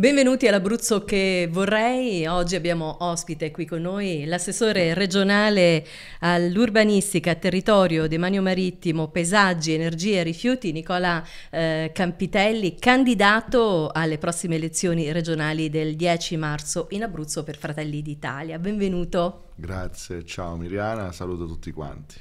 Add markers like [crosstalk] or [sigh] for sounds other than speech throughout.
Benvenuti all'Abruzzo che vorrei. Oggi abbiamo ospite qui con noi l'assessore regionale all'urbanistica, territorio, demanio marittimo, paesaggi, energie e rifiuti, Nicola eh, Campitelli, candidato alle prossime elezioni regionali del 10 marzo in Abruzzo per Fratelli d'Italia. Benvenuto. Grazie, ciao Miriana, saluto tutti quanti.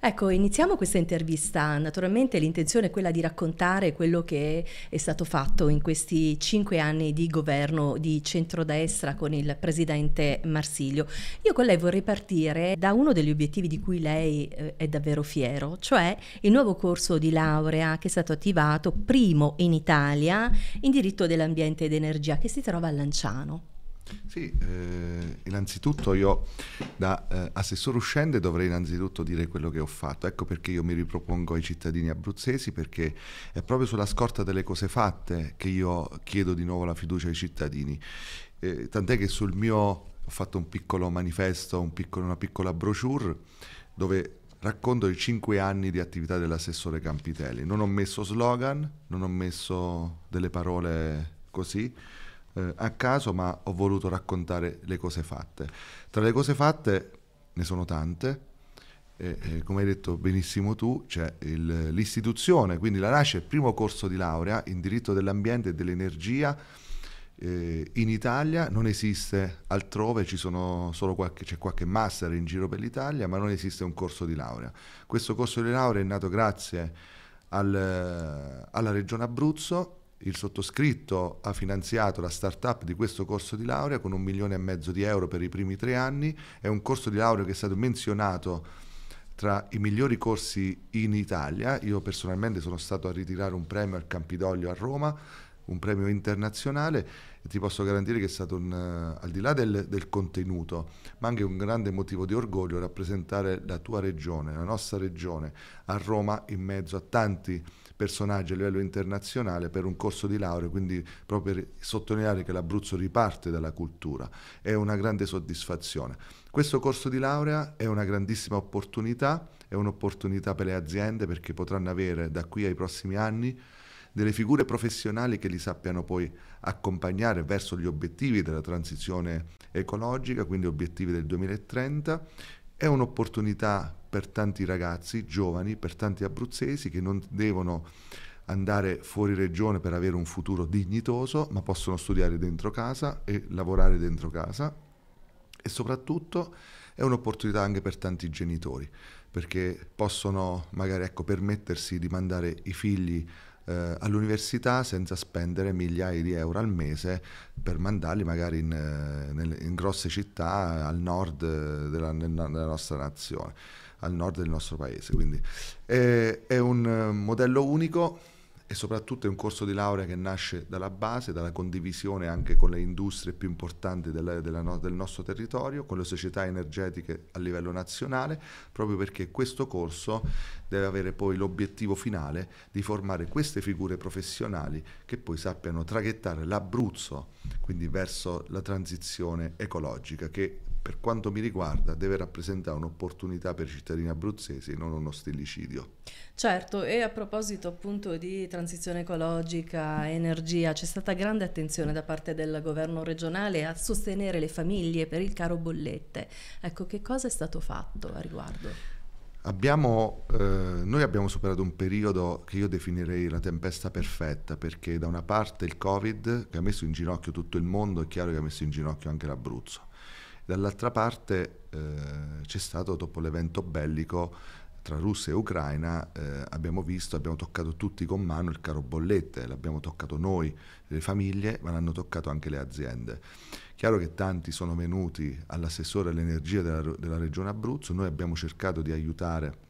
Ecco, iniziamo questa intervista. Naturalmente l'intenzione è quella di raccontare quello che è stato fatto in questi cinque anni di governo di centrodestra con il presidente Marsilio. Io con lei vorrei partire da uno degli obiettivi di cui lei eh, è davvero fiero, cioè il nuovo corso di laurea che è stato attivato primo in Italia in diritto dell'ambiente ed energia che si trova a Lanciano. Sì, eh, innanzitutto io da eh, assessore uscente dovrei innanzitutto dire quello che ho fatto, ecco perché io mi ripropongo ai cittadini abruzzesi perché è proprio sulla scorta delle cose fatte che io chiedo di nuovo la fiducia ai cittadini, eh, tant'è che sul mio ho fatto un piccolo manifesto, un piccolo, una piccola brochure dove racconto i cinque anni di attività dell'assessore Campitelli, non ho messo slogan, non ho messo delle parole così eh, a caso, ma ho voluto raccontare le cose fatte. Tra le cose fatte ne sono tante, e, e, come hai detto benissimo tu, c'è il, l'istituzione, quindi la nasce il primo corso di laurea in diritto dell'ambiente e dell'energia eh, in Italia, non esiste altrove, qualche, c'è qualche master in giro per l'Italia, ma non esiste un corso di laurea. Questo corso di laurea è nato grazie al, alla Regione Abruzzo il sottoscritto ha finanziato la startup di questo corso di laurea con un milione e mezzo di euro per i primi tre anni. È un corso di laurea che è stato menzionato tra i migliori corsi in Italia. Io personalmente sono stato a ritirare un premio al Campidoglio a Roma, un premio internazionale e ti posso garantire che è stato un, eh, al di là del, del contenuto, ma anche un grande motivo di orgoglio rappresentare la tua regione, la nostra regione, a Roma in mezzo a tanti personaggi a livello internazionale per un corso di laurea, quindi proprio per sottolineare che l'Abruzzo riparte dalla cultura, è una grande soddisfazione. Questo corso di laurea è una grandissima opportunità, è un'opportunità per le aziende perché potranno avere da qui ai prossimi anni delle figure professionali che li sappiano poi accompagnare verso gli obiettivi della transizione ecologica, quindi obiettivi del 2030. È un'opportunità per tanti ragazzi giovani, per tanti abruzzesi che non devono andare fuori regione per avere un futuro dignitoso, ma possono studiare dentro casa e lavorare dentro casa e soprattutto è un'opportunità anche per tanti genitori, perché possono magari ecco, permettersi di mandare i figli eh, all'università senza spendere migliaia di euro al mese per mandarli magari in, eh, in grosse città al nord eh, della, della nostra nazione al nord del nostro paese. Quindi è, è un eh, modello unico e soprattutto è un corso di laurea che nasce dalla base, dalla condivisione anche con le industrie più importanti della, della no, del nostro territorio, con le società energetiche a livello nazionale, proprio perché questo corso deve avere poi l'obiettivo finale di formare queste figure professionali che poi sappiano traghettare l'Abruzzo, quindi verso la transizione ecologica, che per quanto mi riguarda, deve rappresentare un'opportunità per i cittadini abruzzesi, non uno stilicidio. Certo, e a proposito appunto di transizione ecologica, energia, c'è stata grande attenzione da parte del governo regionale a sostenere le famiglie per il caro bollette. Ecco, che cosa è stato fatto a riguardo? Abbiamo, eh, noi abbiamo superato un periodo che io definirei la tempesta perfetta perché da una parte il Covid che ha messo in ginocchio tutto il mondo, è chiaro che ha messo in ginocchio anche l'Abruzzo Dall'altra parte eh, c'è stato dopo l'evento bellico tra Russia e Ucraina eh, abbiamo visto, abbiamo toccato tutti con mano il caro bollette, l'abbiamo toccato noi, le famiglie, ma l'hanno toccato anche le aziende. Chiaro che tanti sono venuti all'assessore all'energia della, della regione Abruzzo, noi abbiamo cercato di aiutare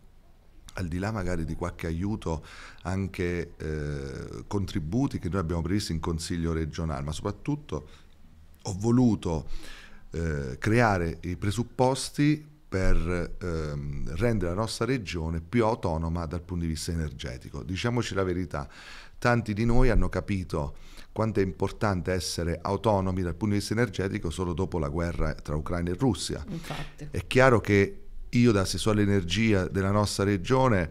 al di là magari di qualche aiuto, anche eh, contributi che noi abbiamo previsto in consiglio regionale, ma soprattutto ho voluto eh, creare i presupposti per ehm, rendere la nostra regione più autonoma dal punto di vista energetico. Diciamoci la verità, tanti di noi hanno capito quanto è importante essere autonomi dal punto di vista energetico solo dopo la guerra tra Ucraina e Russia. Infatti. È chiaro che io da assessore all'energia della nostra regione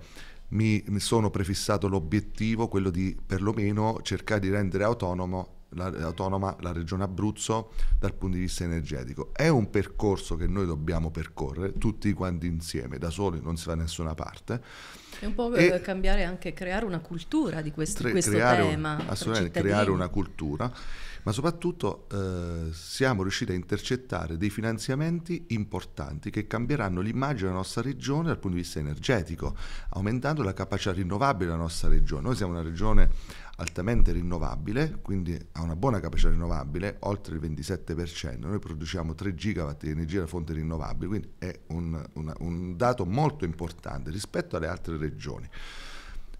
mi, sono prefissato l'obiettivo, quello di perlomeno cercare di rendere autonomo eh, autonoma la regione Abruzzo dal punto di vista energetico. È un percorso che noi dobbiamo percorrere tutti quanti insieme, da soli non si va da nessuna parte. È un po' e eh, cambiare anche, creare una cultura di questo, cre- questo tema. Un, assolutamente, creare una cultura ma soprattutto eh, siamo riusciti a intercettare dei finanziamenti importanti che cambieranno l'immagine della nostra regione dal punto di vista energetico, aumentando la capacità rinnovabile della nostra regione. Noi siamo una regione altamente rinnovabile, quindi ha una buona capacità rinnovabile, oltre il 27%, noi produciamo 3 gigawatt di energia da fonte rinnovabile, quindi è un, una, un dato molto importante rispetto alle altre regioni.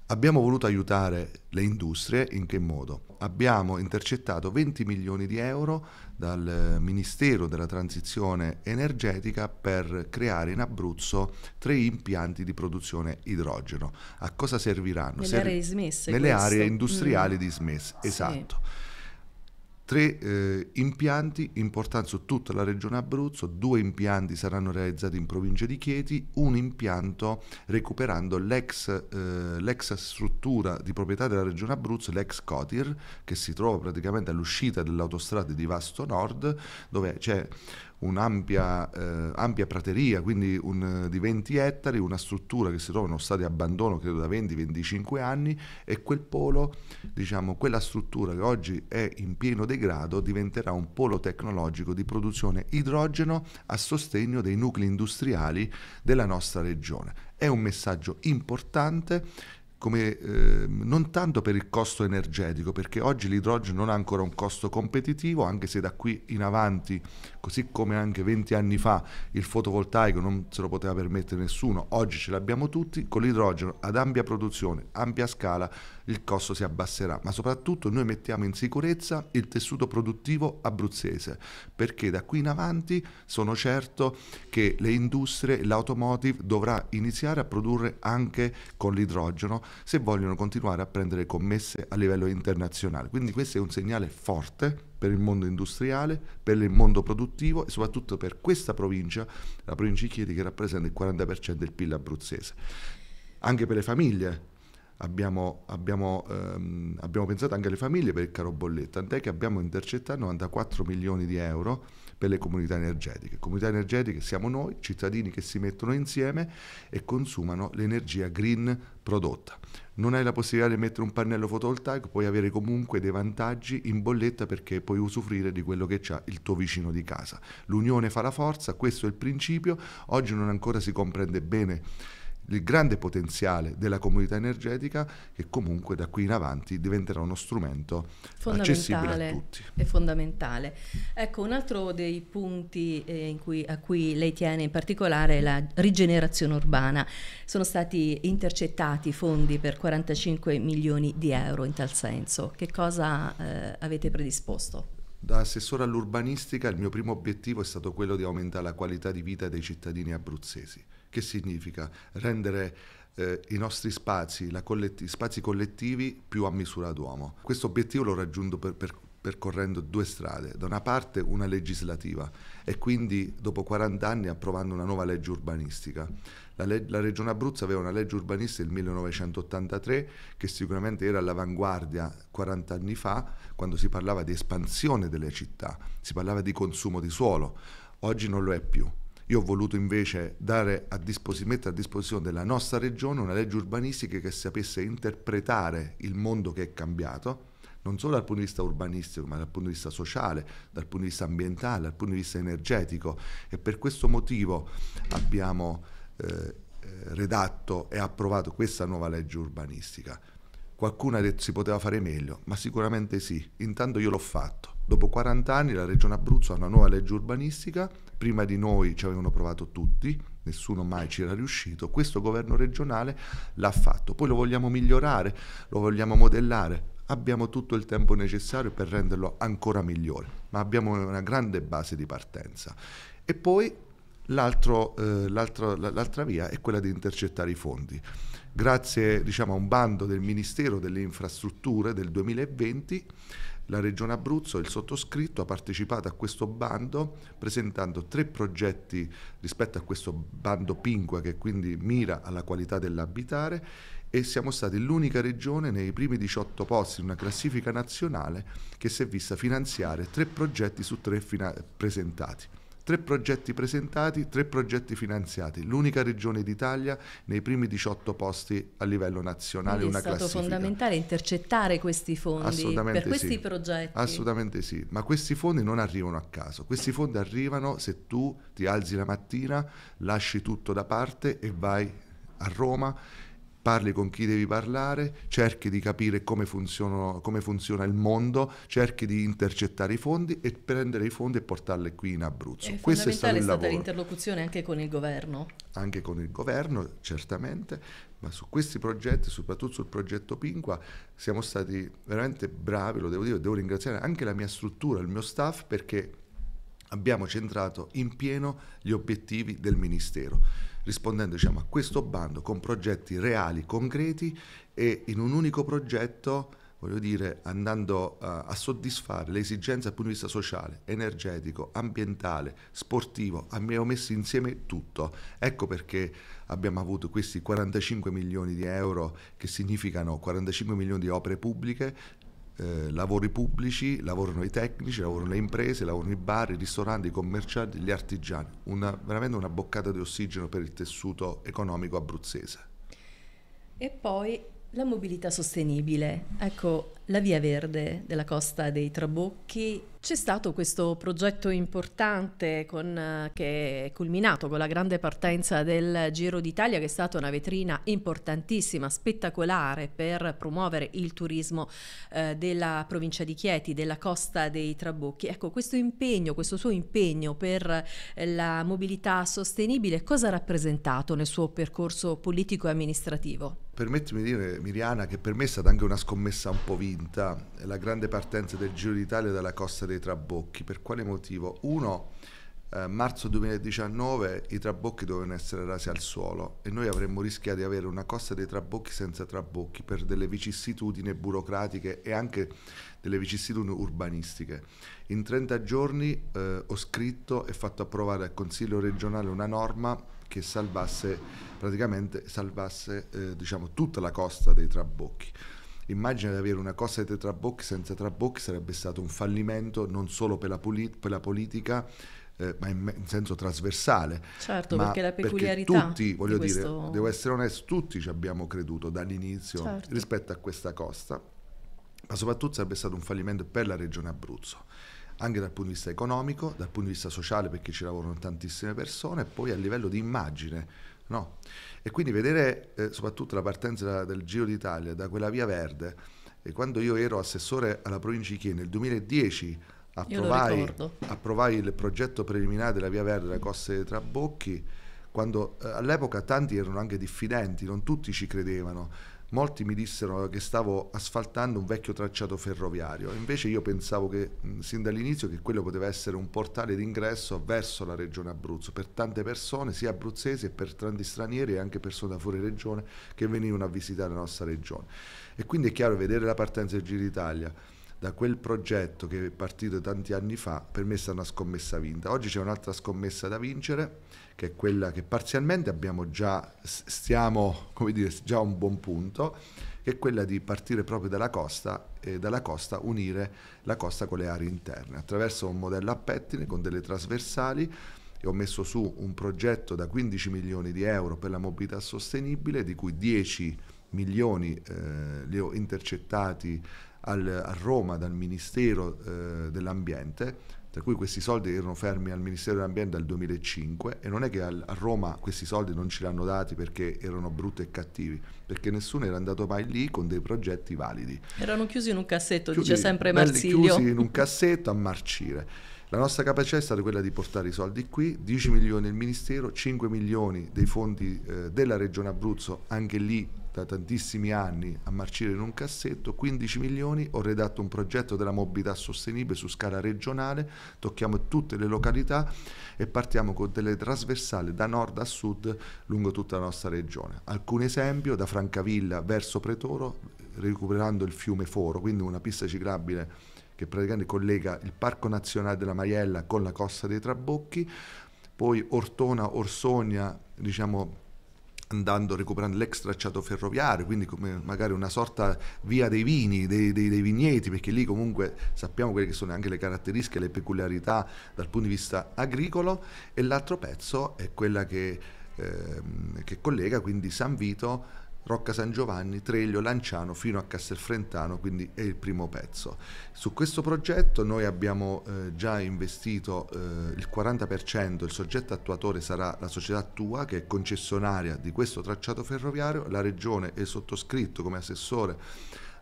Abbiamo voluto aiutare le industrie in che modo? Abbiamo intercettato 20 milioni di euro dal Ministero della Transizione Energetica per creare in Abruzzo tre impianti di produzione idrogeno. A cosa serviranno? Nelle Serv- aree dismesse. Nelle questo? aree industriali mm. dismesse, esatto. Sì. Tre eh, impianti importanti su tutta la regione Abruzzo, due impianti saranno realizzati in provincia di Chieti, un impianto recuperando l'ex, eh, l'ex struttura di proprietà della regione Abruzzo, l'ex Cotir, che si trova praticamente all'uscita dell'autostrada di Vasto Nord, dove c'è un'ampia eh, prateria, quindi un, eh, di 20 ettari, una struttura che si trova in uno stato di abbandono credo da 20-25 anni e quel polo, diciamo, quella struttura che oggi è in pieno degrado diventerà un polo tecnologico di produzione idrogeno a sostegno dei nuclei industriali della nostra regione. È un messaggio importante come, eh, non tanto per il costo energetico, perché oggi l'idrogeno non ha ancora un costo competitivo, anche se da qui in avanti, così come anche 20 anni fa il fotovoltaico non se lo poteva permettere nessuno, oggi ce l'abbiamo tutti, con l'idrogeno ad ampia produzione, ampia scala, il costo si abbasserà, ma soprattutto noi mettiamo in sicurezza il tessuto produttivo abruzzese, perché da qui in avanti sono certo che le industrie, l'automotive dovrà iniziare a produrre anche con l'idrogeno se vogliono continuare a prendere commesse a livello internazionale. Quindi questo è un segnale forte per il mondo industriale, per il mondo produttivo e soprattutto per questa provincia, la provincia di Chieti che rappresenta il 40% del PIL abruzzese. Anche per le famiglie Abbiamo, abbiamo, ehm, abbiamo, pensato anche alle famiglie per il caro bolletta, tant'è che abbiamo intercettato 94 milioni di euro per le comunità energetiche. Comunità energetiche siamo noi, cittadini che si mettono insieme e consumano l'energia green prodotta. Non hai la possibilità di mettere un pannello fotovoltaico, puoi avere comunque dei vantaggi in bolletta perché puoi usufruire di quello che ha il tuo vicino di casa. L'unione fa la forza, questo è il principio, oggi non ancora si comprende bene il grande potenziale della comunità energetica che comunque da qui in avanti diventerà uno strumento accessibile a tutti. È fondamentale. Ecco, un altro dei punti eh, cui, a cui lei tiene in particolare è la rigenerazione urbana. Sono stati intercettati fondi per 45 milioni di euro in tal senso. Che cosa eh, avete predisposto? Da assessore all'urbanistica il mio primo obiettivo è stato quello di aumentare la qualità di vita dei cittadini abruzzesi che significa? Rendere eh, i nostri spazi, colletti, spazi collettivi più a misura d'uomo. Questo obiettivo l'ho raggiunto per, per, percorrendo due strade. Da una parte una legislativa e quindi dopo 40 anni approvando una nuova legge urbanistica. La, leg- la Regione Abruzzo aveva una legge urbanista del 1983 che sicuramente era all'avanguardia 40 anni fa quando si parlava di espansione delle città, si parlava di consumo di suolo. Oggi non lo è più. Io ho voluto invece dare a mettere a disposizione della nostra regione una legge urbanistica che sapesse interpretare il mondo che è cambiato, non solo dal punto di vista urbanistico, ma dal punto di vista sociale, dal punto di vista ambientale, dal punto di vista energetico e per questo motivo abbiamo eh, eh redatto e approvato questa nuova legge urbanistica. Qualcuno ha detto si poteva fare meglio, ma sicuramente sì. Intanto io l'ho fatto. Dopo 40 anni la Regione Abruzzo ha una nuova legge urbanistica, prima di noi ci avevano provato tutti, nessuno mai ci era riuscito, questo governo regionale l'ha fatto, poi lo vogliamo migliorare, lo vogliamo modellare, abbiamo tutto il tempo necessario per renderlo ancora migliore, ma abbiamo una grande base di partenza. E poi eh, l'altra via è quella di intercettare i fondi. Grazie diciamo, a un bando del Ministero delle Infrastrutture del 2020, la Regione Abruzzo e il sottoscritto ha partecipato a questo bando presentando tre progetti rispetto a questo bando Pinqua che quindi mira alla qualità dell'abitare e siamo stati l'unica regione nei primi 18 posti in una classifica nazionale che si è vista finanziare tre progetti su tre presentati. Tre progetti presentati, tre progetti finanziati, l'unica regione d'Italia nei primi 18 posti a livello nazionale. Quindi è stato classifica. fondamentale intercettare questi fondi per questi sì. progetti. Assolutamente sì, ma questi fondi non arrivano a caso, questi fondi arrivano se tu ti alzi la mattina, lasci tutto da parte e vai a Roma parli con chi devi parlare, cerchi di capire come, come funziona il mondo, cerchi di intercettare i fondi e prendere i fondi e portarli qui in Abruzzo. È Questo è stato il lavoro. stata l'interlocuzione anche con il governo? Anche con il governo, certamente, ma su questi progetti, soprattutto sul progetto Pinqua, siamo stati veramente bravi, lo devo dire, devo ringraziare anche la mia struttura, il mio staff, perché abbiamo centrato in pieno gli obiettivi del Ministero rispondendo diciamo, a questo bando con progetti reali, concreti e in un unico progetto voglio dire, andando uh, a soddisfare le esigenze dal punto di vista sociale, energetico, ambientale, sportivo, abbiamo messo insieme tutto. Ecco perché abbiamo avuto questi 45 milioni di euro che significano 45 milioni di opere pubbliche eh, lavori pubblici, lavorano i tecnici, lavorano le imprese, lavorano i bar, i ristoranti, i commercianti, gli artigiani. Una, veramente una boccata di ossigeno per il tessuto economico abruzzese. E poi la mobilità sostenibile. Ecco, la Via Verde della Costa dei Trabocchi. C'è stato questo progetto importante con, eh, che è culminato con la grande partenza del Giro d'Italia, che è stata una vetrina importantissima, spettacolare per promuovere il turismo eh, della provincia di Chieti, della Costa dei Trabocchi. Ecco, questo impegno, questo suo impegno per eh, la mobilità sostenibile, cosa ha rappresentato nel suo percorso politico e amministrativo? Permettimi di dire, Miriana, che per me è stata anche una scommessa un po' vinta, eh, la grande partenza del Giro d'Italia dalla Costa dei Trabocchi. Per quale motivo? Uno, eh, marzo 2019 i Trabocchi dovevano essere rasi al suolo e noi avremmo rischiato di avere una Costa dei Trabocchi senza Trabocchi per delle vicissitudini burocratiche e anche delle vicissitudini urbanistiche. In 30 giorni eh, ho scritto e fatto approvare al Consiglio regionale una norma che salvasse praticamente salvasse, eh, diciamo, tutta la costa dei Trabocchi. Immagina di avere una costa dei Trabocchi senza Trabocchi sarebbe stato un fallimento non solo per la, per la politica, eh, ma in, in, senso trasversale. Certo, perché la peculiarità. Perché tutti, voglio di questo... dire, devo essere onesto, tutti ci abbiamo creduto dall'inizio certo. rispetto a questa costa, ma soprattutto sarebbe stato un fallimento per la regione Abruzzo anche dal punto di vista economico, dal punto di vista sociale perché ci lavorano tantissime persone e poi a livello di immagine. No? E quindi vedere eh, soprattutto la partenza del Giro d'Italia da quella via verde, e quando io ero assessore alla provincia di Chieti nel 2010 approvai, approvai, il progetto preliminare della via verde della costa dei Trabocchi, quando eh, all'epoca tanti erano anche diffidenti, non tutti ci credevano molti mi dissero che stavo asfaltando un vecchio tracciato ferroviario, invece io pensavo che sin dall'inizio che quello poteva essere un portale d'ingresso verso la regione Abruzzo per tante persone, sia abruzzesi e per tanti stranieri e anche persone da fuori regione che venivano a visitare la nostra regione. E quindi è chiaro vedere la partenza del Giro d'Italia da quel progetto che è partito tanti anni fa, per me è stata una scommessa vinta. Oggi c'è un'altra scommessa da vincere, che è quella che parzialmente abbiamo già, stiamo, come dire, già a un buon punto, che è quella di partire proprio dalla costa e dalla costa unire la costa con le aree interne, attraverso un modello a pettine con delle trasversali ho messo su un progetto da 15 milioni di euro per la mobilità sostenibile, di cui 10 milioni eh, li ho intercettati al, a Roma dal Ministero eh, dell'Ambiente, tra cui questi soldi erano fermi al Ministero dell'Ambiente dal 2005 e non è che al, a Roma questi soldi non ce li hanno dati perché erano brutti e cattivi, perché nessuno era andato mai lì con dei progetti validi. Erano chiusi in un cassetto, chiusi, dice sempre Marsilio. Chiusi in un [laughs] cassetto a marcire. La nostra capacità è stata quella di portare i soldi qui, 10 milioni del Ministero, 5 milioni dei fondi eh, della Regione Abruzzo, anche lì da tantissimi anni a marcire in un cassetto, 15 milioni, ho redatto un progetto della mobilità sostenibile su scala regionale, tocchiamo tutte le località e partiamo con delle trasversali da nord a sud lungo tutta la nostra regione. Alcun esempio, da Francavilla verso Pretoro, recuperando il fiume Foro, quindi una pista ciclabile che praticamente collega il Parco Nazionale della Maiella con la costa dei Trabocchi, poi Ortona, Orsogna, diciamo andando recuperando l'ex tracciato ferroviario, quindi come magari una sorta via dei vini, dei, dei, dei, vigneti, perché lì comunque sappiamo quelle che sono anche le caratteristiche, le peculiarità dal punto di vista agricolo e l'altro pezzo è quella che, eh, che collega quindi San Vito Rocca San Giovanni, Treglio, Lanciano fino a Castelfrentano, quindi è il primo pezzo. Su questo progetto noi abbiamo eh, già investito eh, il 40%, il soggetto attuatore sarà la società Tua che è concessionaria di questo tracciato ferroviario, la regione è sottoscritto come assessore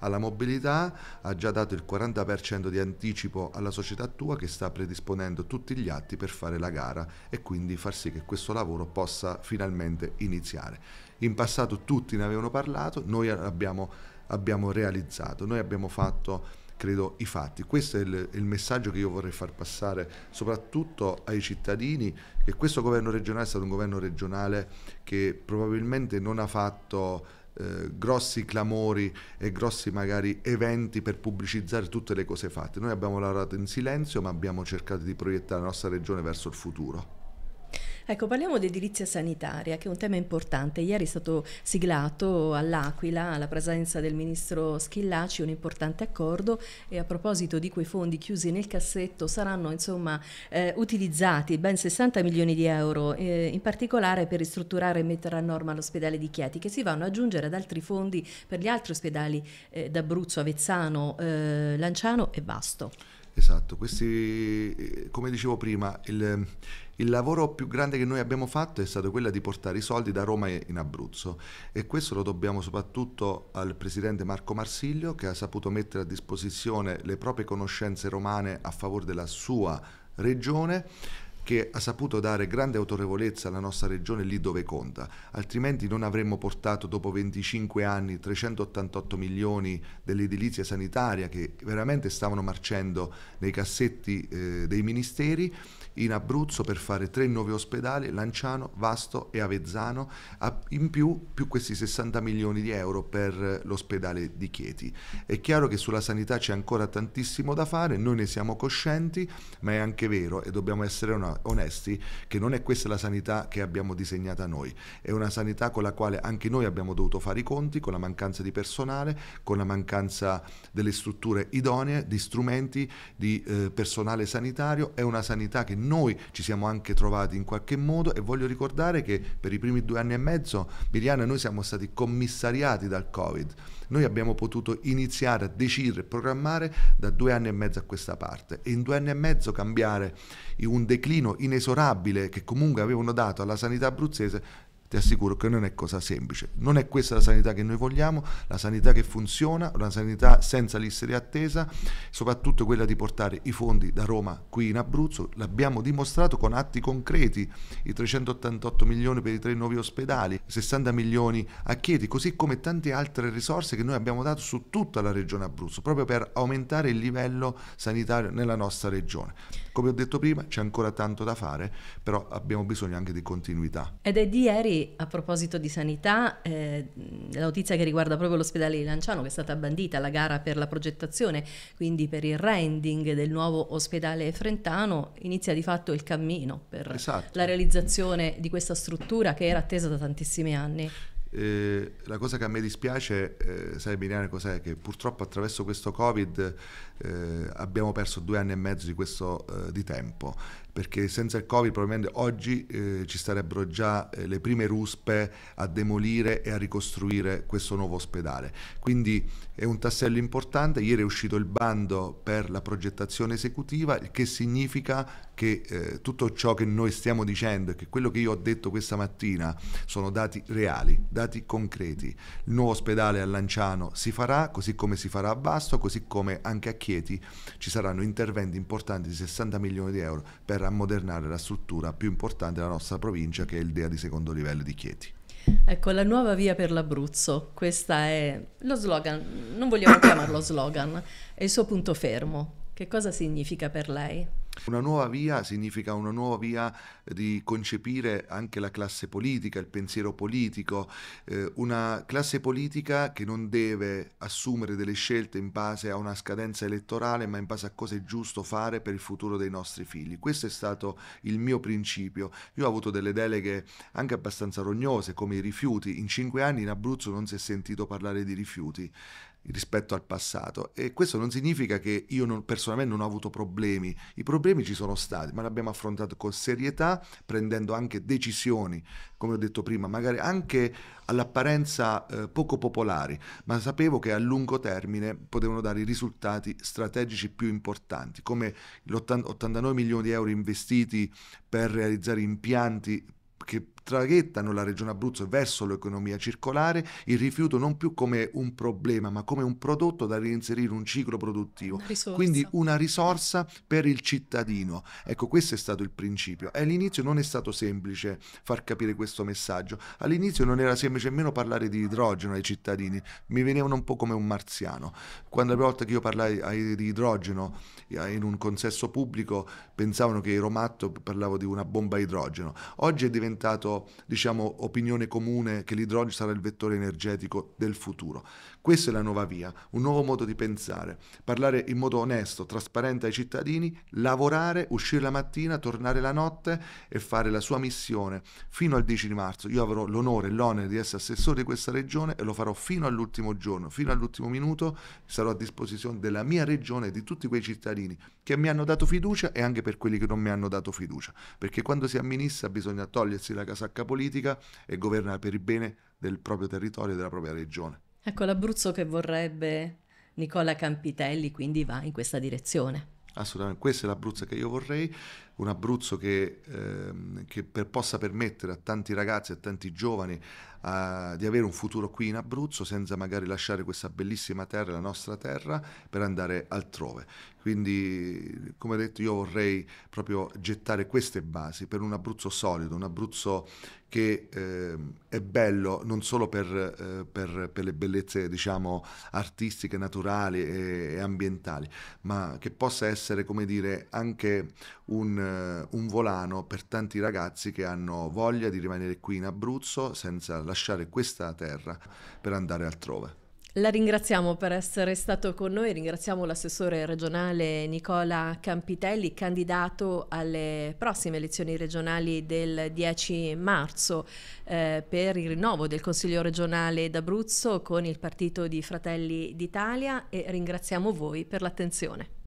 alla mobilità, ha già dato il 40% di anticipo alla società tua che sta predisponendo tutti gli atti per fare la gara e quindi far sì che questo lavoro possa finalmente iniziare. In passato tutti ne avevano parlato, noi abbiamo, abbiamo realizzato, noi abbiamo fatto credo i fatti. Questo è il, il, messaggio che io vorrei far passare soprattutto ai cittadini che questo governo regionale è stato un governo regionale che probabilmente non ha fatto eh, grossi clamori e grossi magari eventi per pubblicizzare tutte le cose fatte. Noi abbiamo lavorato in silenzio ma abbiamo cercato di proiettare la nostra regione verso il futuro. Ecco, parliamo di edilizia sanitaria, che è un tema importante. Ieri è stato siglato all'Aquila, alla presenza del ministro Schillaci, un importante accordo e a proposito di quei fondi chiusi nel cassetto saranno insomma eh, utilizzati ben 60 milioni di euro, eh, in particolare per ristrutturare e mettere a norma l'ospedale di Chieti, che si vanno ad aggiungere ad altri fondi per gli altri ospedali eh, d'Abruzzo, Avezzano, eh, Lanciano e Vasto. Esatto, questi, eh, come dicevo prima, il, il lavoro più grande che noi abbiamo fatto è stato quello di portare i soldi da Roma in Abruzzo e questo lo dobbiamo soprattutto al presidente Marco Marsiglio che ha saputo mettere a disposizione le proprie conoscenze romane a favore della sua regione che ha saputo dare grande autorevolezza alla nostra regione lì dove conta, altrimenti non avremmo portato dopo 25 anni 388 milioni dell'edilizia sanitaria che veramente stavano marcendo nei cassetti eh, dei ministeri in Abruzzo per fare tre nuovi ospedali, Lanciano, Vasto e Avezzano, in più, più questi 60 milioni di euro per eh, l'ospedale di Chieti. È chiaro che sulla sanità c'è ancora tantissimo da fare, noi ne siamo coscienti, ma è anche vero e dobbiamo essere onesti che non è questa la sanità che abbiamo disegnata noi, è una sanità con la quale anche noi abbiamo dovuto fare i conti, con la mancanza di personale, con la mancanza delle strutture idonee, di strumenti, di eh, personale sanitario, è una sanità che noi ci siamo anche trovati in qualche modo e voglio ricordare che per i primi due anni e mezzo Miriana e noi siamo stati commissariati dal Covid. Noi abbiamo potuto iniziare a decidere e programmare da due anni e mezzo a questa parte e in due anni e mezzo cambiare un declino inesorabile che comunque avevano dato alla sanità abruzzese ti assicuro che non è cosa semplice. Non è questa la sanità che noi vogliamo, la sanità che funziona, una sanità senza liste di attesa, soprattutto quella di portare i fondi da Roma qui in Abruzzo. L'abbiamo dimostrato con atti concreti, i 388 milioni per i tre nuovi ospedali, 60 milioni a Chieti, così come tante altre risorse che noi abbiamo dato su tutta la regione Abruzzo, proprio per aumentare il livello sanitario nella nostra regione. Come ho detto prima, c'è ancora tanto da fare, però abbiamo bisogno anche di continuità. Ed è di ieri, a proposito di sanità, eh, la notizia che riguarda proprio l'ospedale di Lanciano, che è stata bandita la gara per la progettazione, quindi per il rending del nuovo ospedale frentano, inizia di fatto il cammino per esatto. la realizzazione di questa struttura che era attesa da tantissimi anni. Eh, la cosa che a me dispiace, eh, sai Miriane cos'è? Che purtroppo attraverso questo Covid eh, abbiamo perso due anni e mezzo di questo eh, di tempo, perché senza il Covid probabilmente oggi eh, ci sarebbero già eh, le prime ruspe a demolire e a ricostruire questo nuovo ospedale. Quindi è un tassello importante, ieri è uscito il bando per la progettazione esecutiva, il che significa che eh, tutto ciò che noi stiamo dicendo e che quello che io ho detto questa mattina sono dati reali, dati concreti. Il nuovo ospedale a Lanciano si farà, così come si farà a Basto, così come anche a Chiesa, Chieti ci saranno interventi importanti di 60 milioni di euro per ammodernare la struttura più importante della nostra provincia che è il DEA di secondo livello di Chieti. Ecco, la nuova via per l'Abruzzo, questo è lo slogan, non vogliamo chiamarlo slogan, è il suo punto fermo. Che cosa significa per lei? Una nuova via significa una nuova via di concepire anche la classe politica, il pensiero politico, eh, una classe politica che non deve assumere delle scelte in base a una scadenza elettorale, ma in base a cosa è giusto fare per il futuro dei nostri figli. Questo è stato il mio principio. Io ho avuto delle deleghe anche abbastanza rognose, come i rifiuti. In cinque anni in Abruzzo non si è sentito parlare di rifiuti rispetto al passato e questo non significa che io non, personalmente non ho avuto problemi, i problemi ci sono stati, ma li abbiamo affrontati con serietà, prendendo anche decisioni, come ho detto prima, magari anche all'apparenza eh, poco popolari, ma sapevo che a lungo termine potevano dare i risultati strategici più importanti, come gli 89 milioni di euro investiti per realizzare impianti che traghettano la regione Abruzzo verso l'economia circolare, il rifiuto non più come un problema, ma come un prodotto da reinserire in un ciclo produttivo. Una Quindi una risorsa per il cittadino. Ecco, questo è stato il principio. All'inizio non è stato semplice far capire questo messaggio. All'inizio non era semplice nemmeno parlare di idrogeno ai cittadini, mi venivano un po' come un marziano. Quando la prima volta che io parlai di idrogeno eh, in un consesso pubblico, pensavano che ero matto, parlavo di una bomba a idrogeno. Oggi è diventato diciamo, opinione comune che l'idrogeno sarà il vettore energetico del futuro. Questa è la nuova via, un nuovo modo di pensare, parlare in modo onesto, trasparente ai cittadini, lavorare, uscire la mattina, tornare la notte e fare la sua missione fino al 10 di marzo. Io avrò l'onore e l'onere di essere assessore di questa regione e lo farò fino all'ultimo giorno, fino all'ultimo minuto, sarò a disposizione della mia regione e di tutti quei cittadini che mi hanno dato fiducia e anche per quelli che non mi hanno dato fiducia, perché quando si amministra bisogna togliersi la casacca politica e governare per il bene del proprio territorio e della propria regione. Ecco, l'Abruzzo che vorrebbe Nicola Campitelli quindi va in questa direzione. Assolutamente, questo è l'Abruzzo che io vorrei un Abruzzo che, ehm, che per, possa permettere a tanti ragazzi, a tanti giovani eh, di avere un futuro qui in Abruzzo senza magari lasciare questa bellissima terra, la nostra terra, per andare altrove. Quindi, come detto, io vorrei proprio gettare queste basi per un Abruzzo solido, un Abruzzo che eh, è bello non solo per, eh, per, per le bellezze diciamo, artistiche, naturali e, e ambientali, ma che possa essere, come dire, anche un eh, un, volano per tanti ragazzi che hanno voglia di rimanere qui in Abruzzo senza lasciare questa terra per andare altrove. La ringraziamo per essere stato con noi, ringraziamo l'assessore regionale Nicola Campitelli, candidato alle prossime elezioni regionali del 10 marzo eh, per il rinnovo del Consiglio regionale d'Abruzzo con il partito di Fratelli d'Italia e ringraziamo voi per l'attenzione.